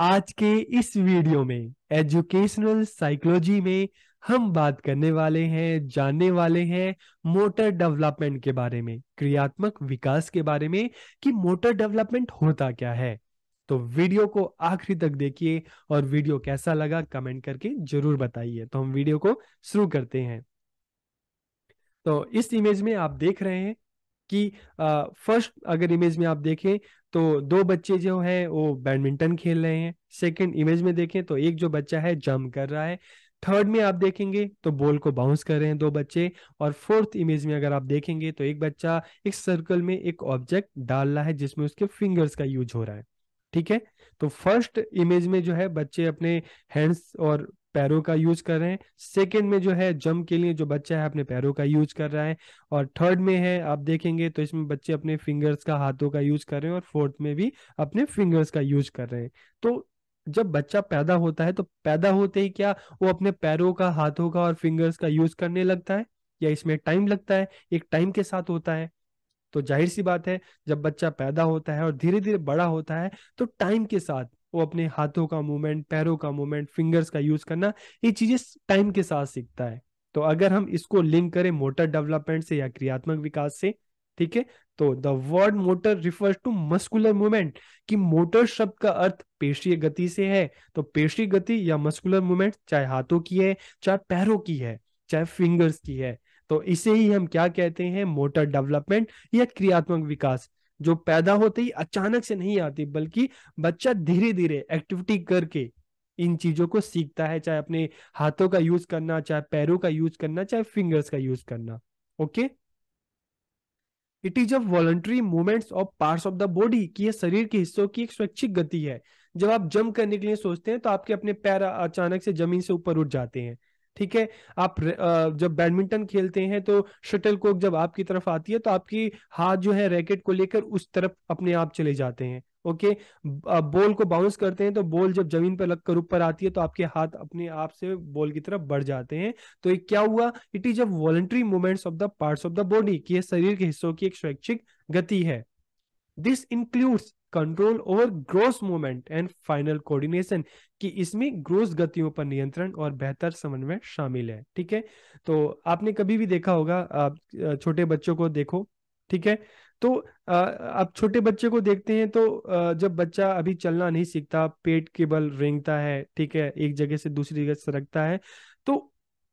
आज के इस वीडियो में एजुकेशनल साइकोलॉजी में हम बात करने वाले हैं जानने वाले हैं मोटर डेवलपमेंट के बारे में क्रियात्मक विकास के बारे में कि मोटर डेवलपमेंट होता क्या है तो वीडियो को आखिरी तक देखिए और वीडियो कैसा लगा कमेंट करके जरूर बताइए तो हम वीडियो को शुरू करते हैं तो इस इमेज में आप देख रहे हैं कि फर्स्ट अगर इमेज में आप देखें तो दो बच्चे जो हैं वो बैडमिंटन खेल रहे हैं सेकंड इमेज में देखें तो एक जो बच्चा है जंप कर रहा है थर्ड में आप देखेंगे तो बॉल को बाउंस कर रहे हैं दो बच्चे और फोर्थ इमेज में अगर आप देखेंगे तो एक बच्चा एक सर्कल में एक ऑब्जेक्ट डाल रहा है जिसमें उसके फिंगर्स का यूज हो रहा है ठीक है तो फर्स्ट इमेज में जो है बच्चे अपने हैंड्स और पैरों का यूज कर रहे हैं सेकेंड में जो है जंप के लिए जो बच्चा है अपने पैरों का यूज कर रहा है और थर्ड में है आप देखेंगे तो इसमें बच्चे अपने फिंगर्स का हाथों का यूज कर रहे हैं और फोर्थ में भी अपने फिंगर्स का यूज कर रहे हैं तो जब बच्चा पैदा होता है तो पैदा होते ही क्या वो अपने पैरों का हाथों का और फिंगर्स का यूज करने लगता है या इसमें टाइम लगता है एक टाइम के साथ होता है तो जाहिर सी बात है जब बच्चा पैदा होता है और धीरे धीरे बड़ा होता है तो टाइम के साथ वो अपने हाथों का मूवमेंट पैरों का मूवमेंट फिंगर्स का यूज करना ये चीजें टाइम के साथ सीखता है तो अगर हम इसको लिंक करें मोटर डेवलपमेंट से या क्रियात्मक विकास से ठीक है तो the word motor refers to muscular movement कि मोटर शब्द का अर्थ पेशीय गति से है तो पेशी गति या मस्कुलर मूवमेंट चाहे हाथों की है चाहे पैरों की है चाहे फिंगर्स की है तो इसे ही हम क्या कहते हैं मोटर डेवलपमेंट या क्रियात्मक विकास जो पैदा होते ही अचानक से नहीं आती बल्कि बच्चा धीरे धीरे एक्टिविटी करके इन चीजों को सीखता है चाहे अपने हाथों का यूज करना चाहे पैरों का यूज करना चाहे फिंगर्स का यूज करना okay it is a voluntary movements of parts of the body कि यह शरीर के हिस्सों की एक स्वैच्छिक गति है जब आप जम करने के लिए सोचते हैं तो आपके अपने पैर अचानक से जमीन से ऊपर उठ जाते हैं ठीक है आप जब बैडमिंटन खेलते हैं तो शटल कोक जब आपकी तरफ आती है तो आपकी हाथ जो है रैकेट को लेकर उस तरफ अपने आप चले जाते हैं ओके बॉल को बाउंस करते हैं तो बॉल जब जमीन पर लगकर ऊपर आती है तो आपके हाथ अपने आप से बॉल की तरफ बढ़ जाते हैं तो ये क्या हुआ it is a voluntary movements of the parts of the body कि यह शरीर के हिस्सों की एक स्वैच्छिक गति है this includes control over gross movement and final coordination कि इसमें ग्रोस गतियों पर नियंत्रण और बेहतर समन्वय शामिल है ठीक है तो आपने कभी भी देखा होगा आप छोटे बच्चों को देखो ठीक है तो आप छोटे बच्चे को देखते हैं तो जब बच्चा अभी चलना नहीं सीखता पेट के बल रेंगता है ठीक है एक जगह से दूसरी जगह सरकता है तो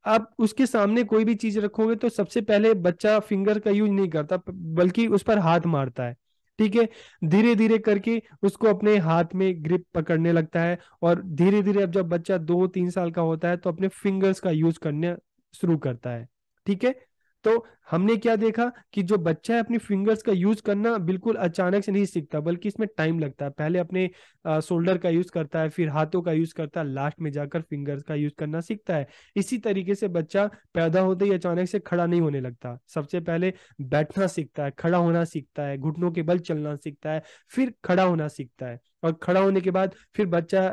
आप उसके सामने कोई भी चीज रखोगे तो सबसे पहले बच्चा फिंगर का यूज नहीं करता बल्कि उस पर हाथ मारता है ठीक है धीरे धीरे करके उसको अपने हाथ में ग्रिप पकड़ने लगता है और धीरे धीरे अब जब बच्चा दो तीन साल का होता है तो अपने फिंगर्स का यूज करने शुरू करता है ठीक है तो हमने क्या देखा कि जो बच्चा है अपनी फिंगर्स का यूज करना बिल्कुल अचानक से नहीं सीखता बल्कि इसमें टाइम लगता है पहले अपने शोल्डर का यूज करता है फिर हाथों का यूज करता है लास्ट में जाकर फिंगर्स का यूज करना सीखता है इसी तरीके से बच्चा पैदा होते ही अचानक से खड़ा नहीं होने लगता सबसे पहले बैठना सीखता है खड़ा होना सीखता है घुटनों के बल चलना सीखता है फिर खड़ा होना सीखता है और खड़ा होने के बाद फिर बच्चा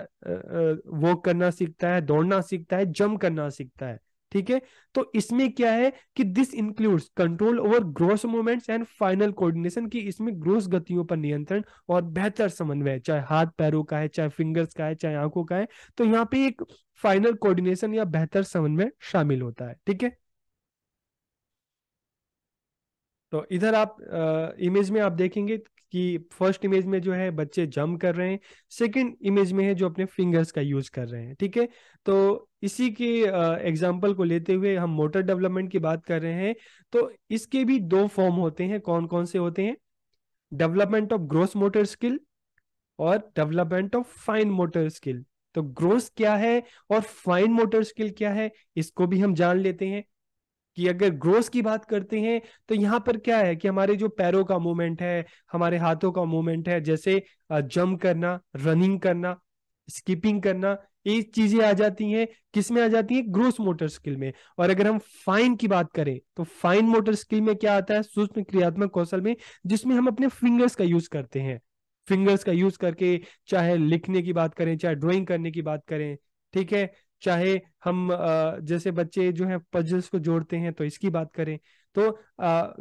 वॉक करना सीखता है दौड़ना सीखता है जम्प करना सीखता है ठीक है तो इसमें क्या है कि this includes control over gross movements and final coordination की इसमें ग्रोस गतियों पर नियंत्रण और बेहतर समन्वय चाहे हाथ पैरों का है चाहे फिंगर्स का है चाहे आंखों का है तो यहाँ पे एक फाइनल कोऑर्डिनेशन या बेहतर समन्वय शामिल होता है ठीक है तो इधर आप इमेज में आप देखेंगे कि फर्स्ट इमेज में जो है बच्चे जम कर रहे हैं सेकंड इमेज में है जो अपने फिंगर्स का यूज कर रहे हैं ठीक है तो इसी के एग्जाम्पल को लेते हुए हम मोटर डेवलपमेंट की बात कर रहे हैं तो इसके भी दो फॉर्म होते हैं कौन कौन से होते हैं development of gross motor skill और development of fine motor skill तो ग्रोस क्या है और फाइन मोटर स्किल क्या है इसको भी हम जान लेते हैं कि अगर ग्रोस की बात करते हैं तो यहाँ पर क्या है कि हमारे जो पैरों का मूवमेंट है हमारे हाथों का मूवमेंट है जैसे जंप करना रनिंग करना स्कीपिंग करना ये चीजें आ जाती हैं किस में आ जाती हैं ग्रोस मोटर स्किल में और अगर हम फाइन की बात करें तो फाइन मोटर स्किल में क्या आता है सूक्ष्म क्रियात्मक कौशल में जिसमें हम अपने फिंगर्स का यूज करते हैं फिंगर्स का यूज करके चाहे लिखने की बात करें चाहे ड्राइंग करने की बात करें ठीक है चाहे हम जैसे बच्चे जो है पजल्स को जोड़ते हैं तो इसकी बात करें तो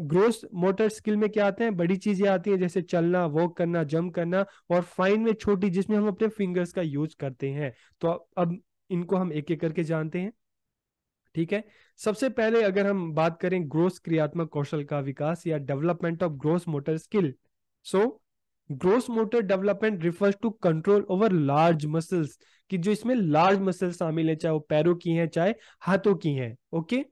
ग्रोस मोटर स्किल में क्या आते हैं बड़ी चीजें आती है जैसे चलना वॉक करना जंप करना और फाइन में छोटी जिसमें हम अपने फिंगर्स का यूज करते हैं तो अब इनको हम एक एक करके जानते हैं ठीक है सबसे पहले अगर हम बात करें ग्रोस क्रियात्मक कौशल का विकास या development of gross motor skill so gross motor development refers to control over large muscles कि जो इसमें लार्ज मसल शामिल है चाहे वो पैरों की हैं चाहे हाथों की हैं okay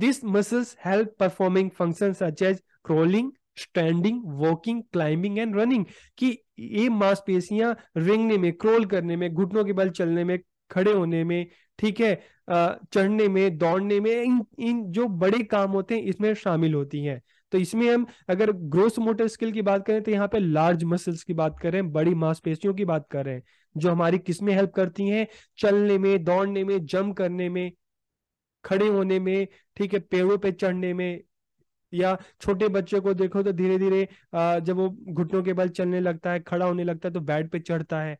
this muscles help performing function such as crawling standing walking climbing and running कि ये मांसपेशियां रेंगने में क्रोल करने में घुटनों के बल चलने में खड़े होने में ठीक है चढ़ने में दौड़ने में इन इन जो बड़े काम होते हैं इसमें शामिल होती हैं तो इसमें हम अगर ग्रोस मोटर स्किल की बात करें तो यहाँ पे लार्ज मसल्स की बात करें बड़ी मांसपेशियों की बात कर रहे हैं जो हमारी किसमें हेल्प करती हैं चलने में दौड़ने में जम करने में खड़े होने में ठीक है पेड़ों पे चढ़ने में या छोटे बच्चे को देखो तो धीरे धीरे जब वो घुटनों के बल चलने लगता है खड़ा होने लगता है तो बेड पे चढ़ता है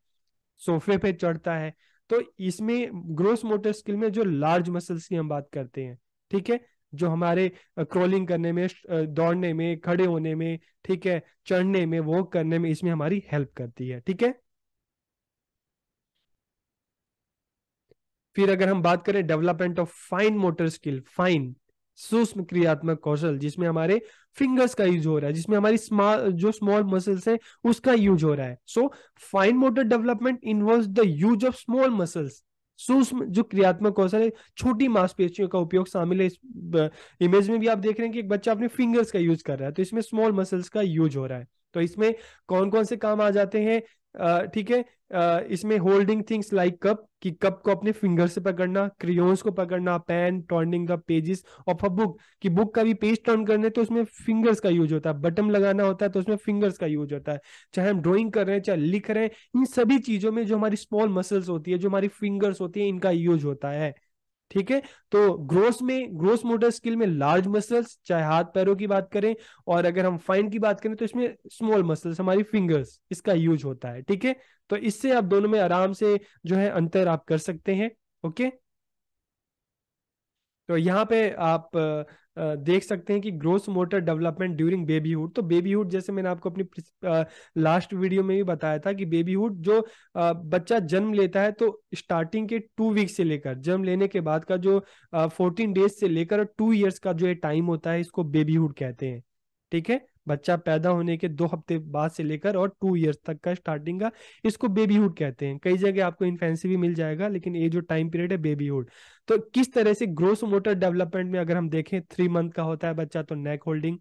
सोफे पे चढ़ता है तो इसमें ग्रोस मोटर स्किल में जो लार्ज मसल्स की हम बात करते हैं ठीक है जो हमारे क्रॉलिंग करने में दौड़ने में खड़े होने में ठीक है चढ़ने में वॉक करने में इसमें हमारी हेल्प करती है ठीक है फिर अगर हम बात करें development of fine motor skill fine सूक्ष्म क्रियात्मक कौशल जिसमें हमारे फिंगर्स का यूज हो रहा है जिसमें हमारी स्मॉल जो स्मॉल मसल्स है उसका यूज हो रहा है so fine motor development involve the use of small muscles सूक्ष्म जो क्रियात्मक कौशल है छोटी मांसपेशियों का उपयोग शामिल है इस इमेज में भी आप देख रहे हैं कि एक बच्चा अपने फिंगर्स का यूज कर रहा है तो इसमें स्मॉल मसल्स का यूज हो रहा है तो इसमें कौन कौन से काम आ जाते हैं ठीक है इसमें होल्डिंग थिंग्स लाइक कप कि कप को अपने फिंगर से पकड़ना क्रियोन्स को पकड़ना pen turning the pages of a book कि बुक का भी पेज टर्न करने तो उसमें फिंगर्स का यूज होता है बटन लगाना होता है तो उसमें फिंगर्स का यूज होता है चाहे हम ड्रॉइंग कर रहे हैं चाहे लिख रहे हैं इन सभी चीजों में जो हमारी स्मॉल मसल्स होती है जो हमारी फिंगर्स होती है इनका यूज होता है ठीक है तो ग्रोस में ग्रोस मोटर स्किल में लार्ज मसल्स चाहे हाथ पैरों की बात करें और अगर हम फाइन की बात करें तो इसमें स्मॉल मसल्स हमारी फिंगर्स इसका यूज होता है ठीक है तो इससे आप दोनों में आराम से जो है अंतर आप कर सकते हैं ओके तो यहाँ पे आप देख सकते हैं कि growth motor development during babyhood तो बेबीहुड जैसे मैंने आपको अपनी लास्ट वीडियो में भी बताया था कि बेबीहुड जो बच्चा जन्म लेता है तो स्टार्टिंग के टू वीक से लेकर जन्म लेने के बाद का जो फोर्टीन डेज से लेकर टू ईयर्स का जो ये टाइम होता है इसको बेबीहुड कहते हैं ठीक है बच्चा पैदा होने के दो हफ्ते बाद से लेकर और टू ईयर्स तक का स्टार्टिंग का इसको बेबीहुड कहते हैं कई जगह आपको इन्फेंसी भी मिल जाएगा लेकिन ये जो टाइम पीरियड है बेबीहुड तो किस तरह से ग्रोस मोटर डेवलपमेंट में अगर हम देखें थ्री मंथ का होता है बच्चा तो नेक होल्डिंग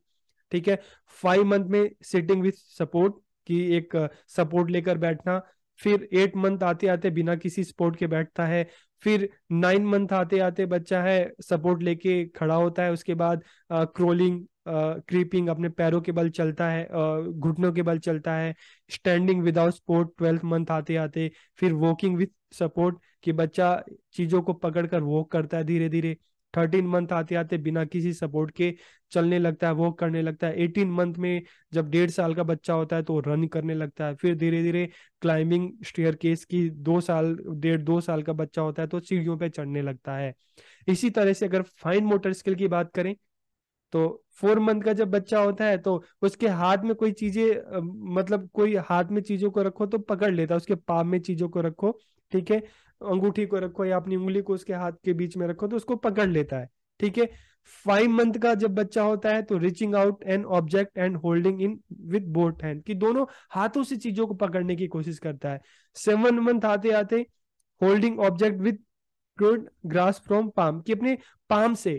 ठीक है फाइव मंथ में सिटिंग विथ सपोर्ट की एक सपोर्ट लेकर बैठना फिर एट मंथ आते आते बिना किसी सपोर्ट के बैठता है फिर नाइन मंथ आते आते बच्चा है सपोर्ट लेके खड़ा होता है उसके बाद क्रोलिंग क्रीपिंग अपने पैरों के बल चलता है घुटनों के बल चलता है standing without support twelfth month आते आते फिर वॉकिंग विथ सपोर्ट कि बच्चा चीजों को पकड़ कर वॉक करता है धीरे धीरे थर्टीन मंथ आते आते बिना किसी सपोर्ट के चलने लगता है वॉक करने लगता है एटीन मंथ में जब डेढ़ साल का बच्चा होता है तो रन करने लगता है फिर धीरे धीरे क्लाइंबिंग स्टेयर केस की दो साल डेढ़ दो साल का बच्चा होता है तो सीढ़ियों पर चढ़ने लगता है इसी तरह से अगर फाइन मोटर स्किल की बात करें तो फोर मंथ का जब बच्चा होता है तो उसके हाथ में कोई चीजें मतलब कोई हाथ में चीजों को रखो तो पकड़ लेता है उसके पाप में चीजों को रखो ठीक है अंगूठी को रखो या अपनी उंगली को उसके हाथ के बीच में रखो तो उसको पकड़ लेता है ठीक है फाइव मंथ का जब बच्चा होता है तो reaching out an object and holding in with both hand कि दोनों हाथों से चीजों को पकड़ने की कोशिश करता है सेवन मंथ आते आते holding object with grasp from palm कि अपने पाम से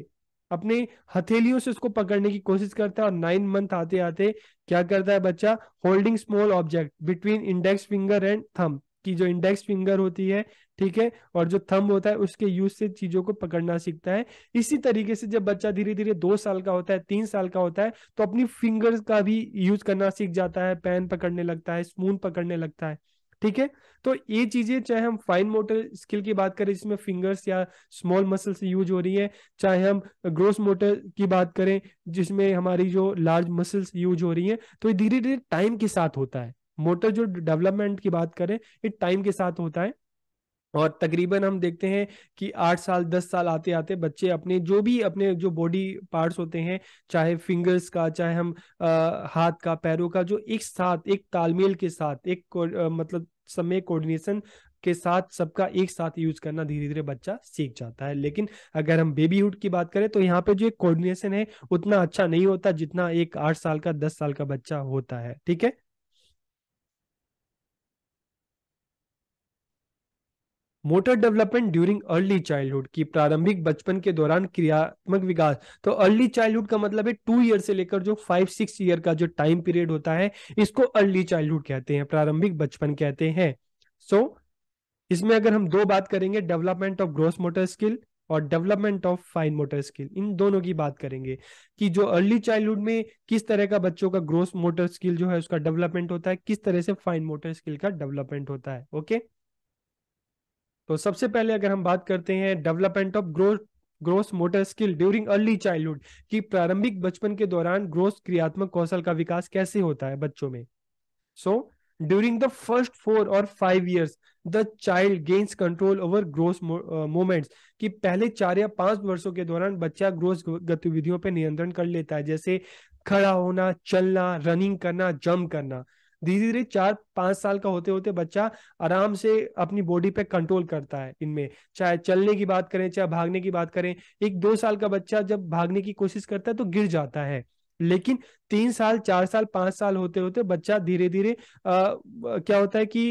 अपने हथेलियों से उसको पकड़ने की कोशिश करता है और नाइन मंथ आते आते क्या करता है बच्चा holding small object between index finger and thumb की जो इंडेक्स फिंगर होती है ठीक है और जो थंब होता है उसके यूज से चीजों को पकड़ना सीखता है इसी तरीके से जब बच्चा धीरे धीरे दो साल का होता है तीन साल का होता है तो अपनी फिंगर्स का भी यूज करना सीख जाता है पेन पकड़ने लगता है स्पून पकड़ने लगता है ठीक है तो ये चीजें चाहे हम फाइन मोटर स्किल की बात करें जिसमें फिंगर्स या स्मॉल मसल्स यूज हो रही है चाहे हम ग्रोस मोटर की बात करें जिसमें हमारी जो लार्ज मसल्स यूज हो रही है तो ये धीरे धीरे टाइम के साथ होता है मोटर जो डेवलपमेंट की बात करें ये टाइम के साथ होता है और तकरीबन हम देखते हैं कि आठ साल दस साल आते आते बच्चे अपने जो भी अपने जो बॉडी पार्ट्स होते हैं चाहे फिंगर्स का चाहे हम आ, हाथ का पैरों का जो एक साथ एक तालमेल के साथ एक आ, मतलब समय कोऑर्डिनेशन के साथ सबका एक साथ यूज करना धीरे धीरे बच्चा सीख जाता है लेकिन अगर हम बेबीहुड की बात करें तो यहाँ पे जो एक कोऑर्डिनेशन है उतना अच्छा नहीं होता जितना एक आठ साल का दस साल का बच्चा होता है ठीक है motor development during early childhood की प्रारंभिक बचपन के दौरान क्रियात्मक विकास तो अर्ली चाइल्डहुड का मतलब है टू ईयर से लेकर जो फाइव सिक्स ईयर का जो टाइम पीरियड होता है इसको अर्ली चाइल्डहुड कहते हैं प्रारंभिक बचपन कहते हैं सो so, इसमें अगर हम दो बात करेंगे development of gross motor skill और development of fine motor skill इन दोनों की बात करेंगे कि जो अर्ली चाइल्डहुड में किस तरह का बच्चों का ग्रोस मोटर स्किल जो है उसका डेवलपमेंट होता है किस तरह से फाइन मोटर स्किल का डेवलपमेंट होता है ओके okay? तो सबसे पहले अगर हम बात करते हैं development of growth gross motor skill during early childhood की प्रारंभिक बचपन के दौरान ग्रोस क्रियात्मक कौशल का विकास कैसे होता है बच्चों में so during the first four और five years the child gains control over gross movements कि पहले चार या पांच वर्षों के दौरान बच्चा ग्रोस गतिविधियों पर नियंत्रण कर लेता है जैसे खड़ा होना चलना रनिंग करना जंप करना धीरे धीरे चार पांच साल का होते होते बच्चा आराम से अपनी बॉडी पे कंट्रोल करता है इनमें चाहे चलने की बात करें चाहे भागने की बात करें एक दो साल का बच्चा जब भागने की कोशिश करता है तो गिर जाता है लेकिन तीन साल चार साल पांच साल होते होते बच्चा धीरे धीरे क्या होता है कि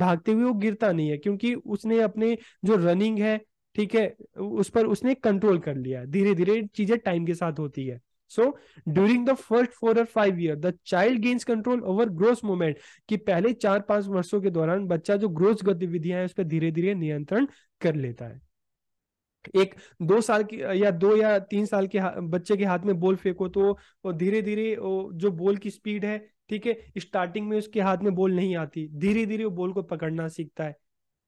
भागते हुए वो गिरता नहीं है क्योंकि उसने अपने जो रनिंग है ठीक है उस पर उसने कंट्रोल कर लिया धीरे धीरे चीजें टाइम के साथ होती है so during the first four और five year the child gains control over growth movement कि पहले चार पांच वर्षों के दौरान बच्चा जो ग्रोथ गतिविधियां है उस पर धीरे धीरे नियंत्रण कर लेता है एक दो साल की या दो या तीन साल के बच्चे के हाथ में बॉल फेंको तो धीरे धीरे जो बॉल की स्पीड है ठीक है स्टार्टिंग में उसके हाथ में बॉल नहीं आती धीरे धीरे वो बॉल को पकड़ना सीखता है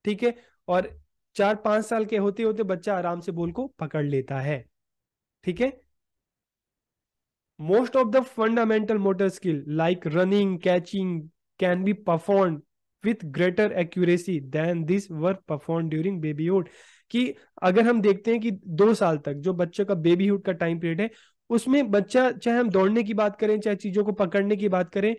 ठीक है और चार पांच साल के होते होते बच्चा आराम से बॉल को पकड़ लेता है ठीक है most of the fundamental motor skill like running catching can be performed with greater accuracy than this were performed during babyhood कि अगर हम देखते हैं कि दो साल तक जो बच्चों का बेबीहुड का टाइम पीरियड है उसमें बच्चा चाहे हम दौड़ने की बात करें चाहे चीजों को पकड़ने की बात करें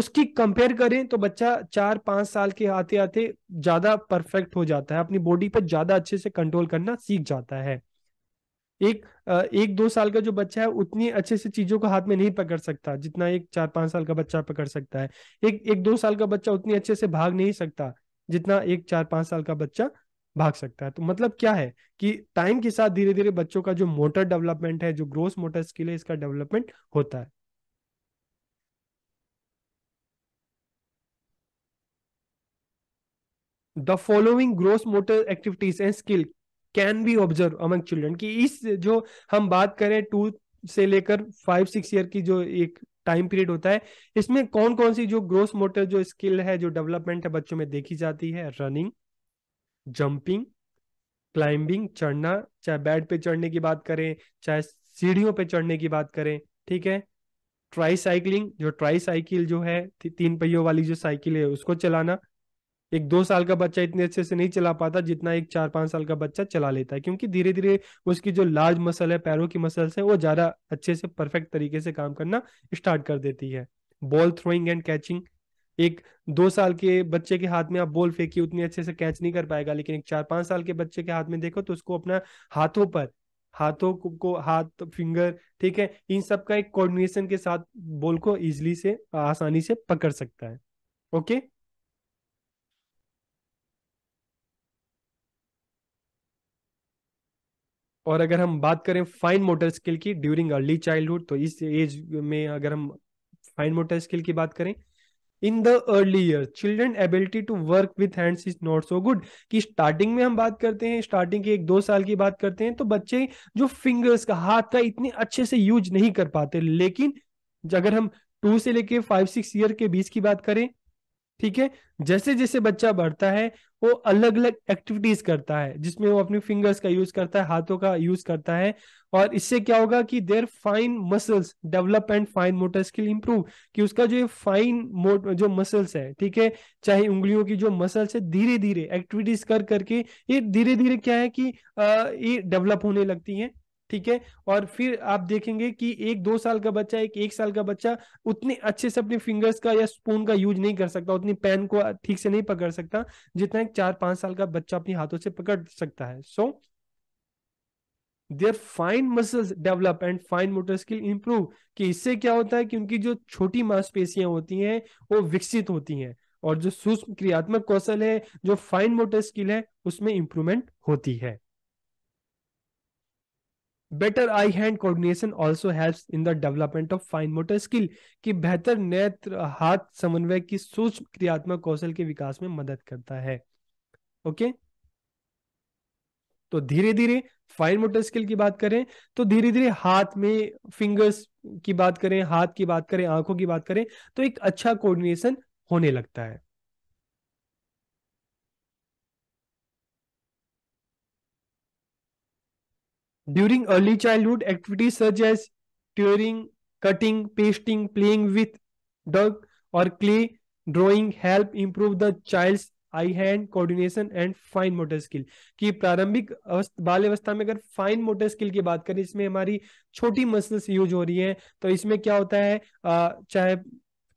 उसकी कंपेयर करें तो बच्चा चार पांच साल के आते आते ज्यादा परफेक्ट हो जाता है अपनी बॉडी पर ज्यादा अच्छे से कंट्रोल करना सीख जाता है एक एक दो साल का जो बच्चा है उतनी अच्छे से चीजों को हाथ में नहीं पकड़ सकता जितना एक चार पांच साल का बच्चा पकड़ सकता है एक एक दो साल का बच्चा उतनी अच्छे से भाग नहीं सकता जितना एक चार पांच साल का बच्चा भाग सकता है तो मतलब क्या है कि टाइम के साथ धीरे धीरे बच्चों का जो मोटर डेवलपमेंट है जो ग्रोथ मोटर स्किल है इसका डेवलपमेंट होता है the following gross motor activities and skill can be observe among children कि इस जो हम बात करें टू से लेकर फाइव सिक्स ईयर की जो एक टाइम पीरियड होता है इसमें कौन कौन सी जो ग्रोस मोटर जो स्किल है जो डेवलपमेंट है बच्चों में देखी जाती है रनिंग जंपिंग क्लाइंबिंग चढ़ना चाहे बेड पे चढ़ने की बात करें चाहे सीढ़ियों पे चढ़ने की बात करें ठीक है ट्राई साइकिलिंग जो ट्राई साइकिल जो है ती, तीन पहियों वाली जो साइकिल है उसको चलाना एक दो साल का बच्चा इतने अच्छे से नहीं चला पाता जितना एक चार पांच साल का बच्चा चला लेता है क्योंकि धीरे धीरे उसकी जो लार्ज मसल है पैरों की मसल्स है वो ज्यादा अच्छे से परफेक्ट तरीके से काम करना स्टार्ट कर देती है बॉल थ्रोइंग एंड कैचिंग एक दो साल के बच्चे के हाथ में आप बॉल फेंकी उतनी अच्छे से कैच नहीं कर पाएगा लेकिन एक चार पांच साल के बच्चे के हाथ में देखो तो उसको अपना हाथों पर हाथों को, को हाथ फिंगर ठीक है इन सब का एक कोऑर्डिनेशन के साथ बॉल को इजिली से आसानी से पकड़ सकता है ओके और अगर हम बात करें फाइन मोटर स्किल की ड्यूरिंग अर्ली चाइल्डहुड तो इस एज में अगर हम फाइन मोटर स्किल की बात करें in the early year children ability to work with hands is not so good कि स्टार्टिंग में हम बात करते हैं स्टार्टिंग की एक दो साल की बात करते हैं तो बच्चे जो फिंगर्स का हाथ का इतने अच्छे से यूज नहीं कर पाते लेकिन अगर हम टू से लेके फाइव सिक्स ईयर के बीच की बात करें ठीक है जैसे जैसे बच्चा बढ़ता है वो अलग अलग एक्टिविटीज करता है जिसमें वो अपने फिंगर्स का यूज करता है हाथों का यूज करता है और इससे क्या होगा कि their fine muscles develop and fine motor skill improve कि उसका जो फाइन मोट जो मसल्स है ठीक है चाहे उंगलियों की जो मसल्स है धीरे धीरे एक्टिविटीज कर करके ये धीरे धीरे क्या है कि ये डेवलप होने लगती है ठीक है और फिर आप देखेंगे कि एक दो साल का बच्चा एक एक साल का बच्चा उतने अच्छे से अपने फिंगर्स का या स्पून का यूज नहीं कर सकता उतनी पेन को ठीक से नहीं पकड़ सकता जितना एक चार पांच साल का बच्चा अपने हाथों से पकड़ सकता है so their fine muscle develop and fine motor skill improve कि इससे क्या होता है कि उनकी जो छोटी मांसपेशियां होती हैं वो विकसित होती हैं और जो सूक्ष्म क्रियात्मक कौशल है जो फाइन मोटर स्किल है उसमें इंप्रूवमेंट होती है better eye hand coordination also helps in the development of fine motor skill कि बेहतर नेत्र हाथ समन्वय की सूक्ष्म क्रियात्मक कौशल के विकास में मदद करता है ओके तो धीरे धीरे फाइन मोटर स्किल की बात करें तो धीरे धीरे हाथ में फिंगर्स की बात करें हाथ की बात करें आंखों की बात करें तो एक अच्छा कोऑर्डिनेशन होने लगता है During early childhood, activities such as tearing, cutting, pasting, playing with dug or clay, drawing help improve the child's eye hand coordination and fine motor skill कि प्रारंभिक बाल अवस्था में अगर फाइन मोटर स्किल की बात करें इसमें हमारी छोटी मसल्स यूज हो रही है तो इसमें क्या होता है आ, चाहे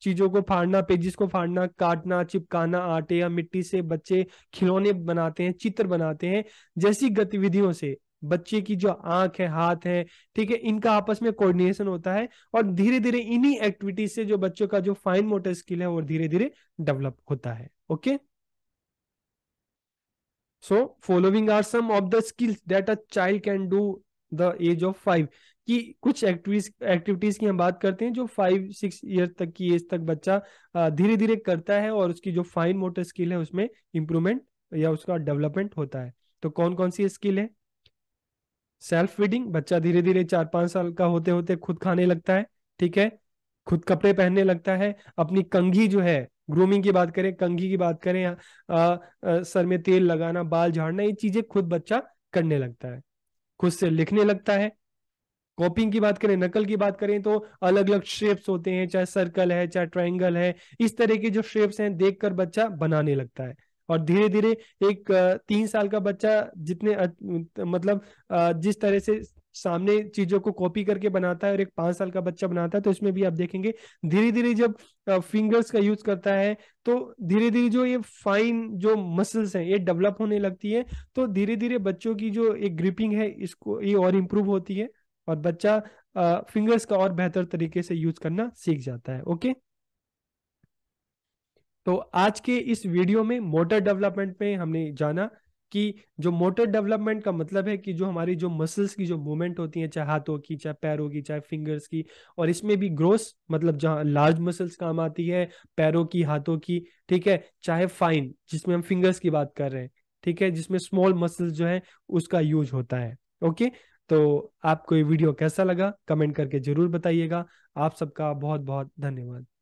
चीजों को फाड़ना पेजिस को फाड़ना काटना चिपकाना आटे या मिट्टी से बच्चे खिलौने बनाते हैं चित्र बनाते हैं जैसी गतिविधियों से बच्चे की जो आंख है हाथ है ठीक है इनका आपस में कोऑर्डिनेशन होता है और धीरे धीरे इन्हीं एक्टिविटीज से जो बच्चों का जो फाइन मोटर स्किल है वो धीरे धीरे डेवलप होता है okay so following are some of the skills that a child can do the age of five कि कुछ एक्टिविटीज एक्टिविटीज की हम बात करते हैं जो फाइव सिक्स ईयर तक की एज तक बच्चा धीरे धीरे करता है और उसकी जो फाइन मोटर स्किल है उसमें इंप्रूवमेंट या उसका डेवलपमेंट होता है तो कौन कौन सी स्किल है सेल्फ फीडिंग बच्चा धीरे धीरे चार पांच साल का होते होते खुद खाने लगता है ठीक है खुद कपड़े पहनने लगता है अपनी कंघी जो है ग्रूमिंग की बात करें कंघी की बात करें आ, आ, सर में तेल लगाना बाल झाड़ना ये चीजें खुद बच्चा करने लगता है खुद से लिखने लगता है कॉपिंग की बात करें नकल की बात करें तो अलग अलग शेप्स होते हैं चाहे सर्कल है चाहे ट्रायंगल है इस तरह के जो शेप्स हैं देखकर बच्चा बनाने लगता है और धीरे धीरे एक तीन साल का बच्चा जितने मतलब जिस तरह से सामने चीजों को कॉपी करके बनाता है और एक पांच साल का बच्चा बनाता है तो इसमें भी आप देखेंगे धीरे धीरे जब फिंगर्स का यूज करता है तो धीरे धीरे जो ये फाइन जो मसल्स हैं ये डेवलप होने लगती है तो धीरे धीरे बच्चों की जो एक ग्रिपिंग है इसको ये और इम्प्रूव होती है और बच्चा फिंगर्स का और बेहतर तरीके से यूज करना सीख जाता है ओके तो आज के इस वीडियो में मोटर डेवलपमेंट में हमने जाना कि जो मोटर डेवलपमेंट का मतलब है कि जो हमारी जो मसल्स की जो मूवमेंट होती है चाहे हाथों की चाहे पैरों की चाहे फिंगर्स की और इसमें भी ग्रोस मतलब जहाँ लार्ज मसल्स काम आती है पैरों की हाथों की ठीक है चाहे फाइन जिसमें हम फिंगर्स की बात कर रहे हैं ठीक है जिसमें स्मॉल मसल्स जो है उसका यूज होता है ओके तो आपको ये वीडियो कैसा लगा कमेंट करके जरूर बताइएगा आप सबका बहुत बहुत धन्यवाद